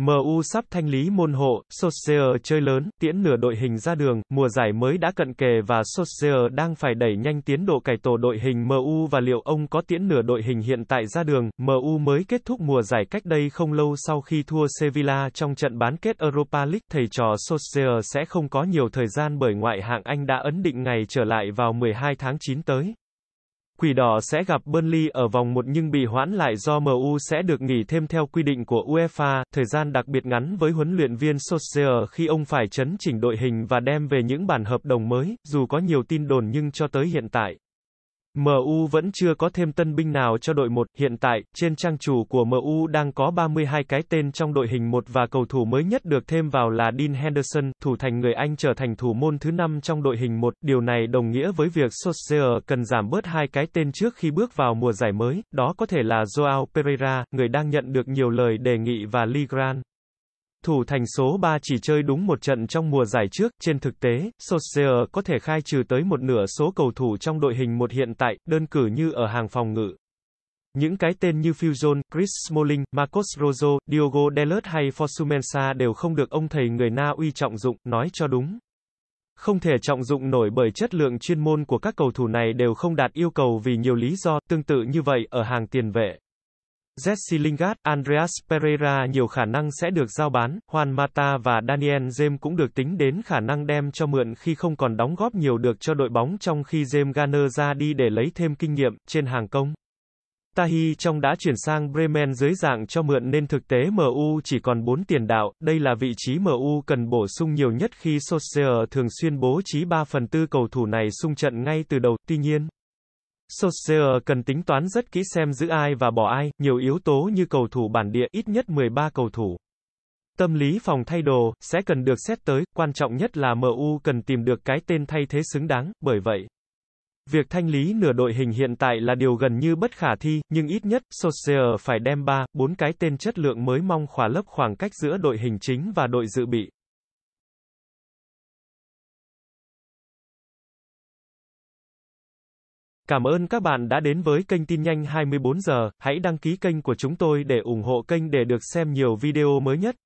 MU sắp thanh lý môn hộ, Solskjaer chơi lớn, tiễn nửa đội hình ra đường, mùa giải mới đã cận kề và Solskjaer đang phải đẩy nhanh tiến độ cải tổ đội hình MU và liệu ông có tiễn nửa đội hình hiện tại ra đường, MU mới kết thúc mùa giải cách đây không lâu sau khi thua Sevilla trong trận bán kết Europa League, thầy trò Solskjaer sẽ không có nhiều thời gian bởi ngoại hạng Anh đã ấn định ngày trở lại vào 12 tháng 9 tới. Quỷ đỏ sẽ gặp Burnley ở vòng 1 nhưng bị hoãn lại do MU sẽ được nghỉ thêm theo quy định của UEFA, thời gian đặc biệt ngắn với huấn luyện viên Solskjaer khi ông phải chấn chỉnh đội hình và đem về những bản hợp đồng mới, dù có nhiều tin đồn nhưng cho tới hiện tại MU vẫn chưa có thêm tân binh nào cho đội 1, hiện tại, trên trang chủ của MU đang có 32 cái tên trong đội hình 1 và cầu thủ mới nhất được thêm vào là Dean Henderson, thủ thành người Anh trở thành thủ môn thứ 5 trong đội hình 1, điều này đồng nghĩa với việc Solskjaer cần giảm bớt hai cái tên trước khi bước vào mùa giải mới, đó có thể là Joao Pereira, người đang nhận được nhiều lời đề nghị và Lee Grant. Thủ thành số 3 chỉ chơi đúng một trận trong mùa giải trước, trên thực tế, Solskjaer có thể khai trừ tới một nửa số cầu thủ trong đội hình một hiện tại, đơn cử như ở hàng phòng ngự. Những cái tên như Fusion, Chris Smalling, Marcos Rojo, Diogo Delert hay Forsumensa đều không được ông thầy người Na Uy trọng dụng, nói cho đúng. Không thể trọng dụng nổi bởi chất lượng chuyên môn của các cầu thủ này đều không đạt yêu cầu vì nhiều lý do, tương tự như vậy ở hàng tiền vệ. Jesse Lingard, Andreas Pereira nhiều khả năng sẽ được giao bán, Juan Mata và Daniel James cũng được tính đến khả năng đem cho mượn khi không còn đóng góp nhiều được cho đội bóng trong khi James Garner ra đi để lấy thêm kinh nghiệm trên hàng công. Tahi trong đã chuyển sang Bremen dưới dạng cho mượn nên thực tế MU chỉ còn 4 tiền đạo, đây là vị trí MU cần bổ sung nhiều nhất khi Solskjaer thường xuyên bố trí 3 phần tư cầu thủ này xung trận ngay từ đầu, tuy nhiên, Solskjaer cần tính toán rất kỹ xem giữ ai và bỏ ai, nhiều yếu tố như cầu thủ bản địa ít nhất 13 cầu thủ. Tâm lý phòng thay đồ, sẽ cần được xét tới, quan trọng nhất là MU cần tìm được cái tên thay thế xứng đáng, bởi vậy. Việc thanh lý nửa đội hình hiện tại là điều gần như bất khả thi, nhưng ít nhất, Solskjaer phải đem 3, 4 cái tên chất lượng mới mong khỏa lấp khoảng cách giữa đội hình chính và đội dự bị. Cảm ơn các bạn đã đến với kênh tin nhanh 24 giờ, hãy đăng ký kênh của chúng tôi để ủng hộ kênh để được xem nhiều video mới nhất.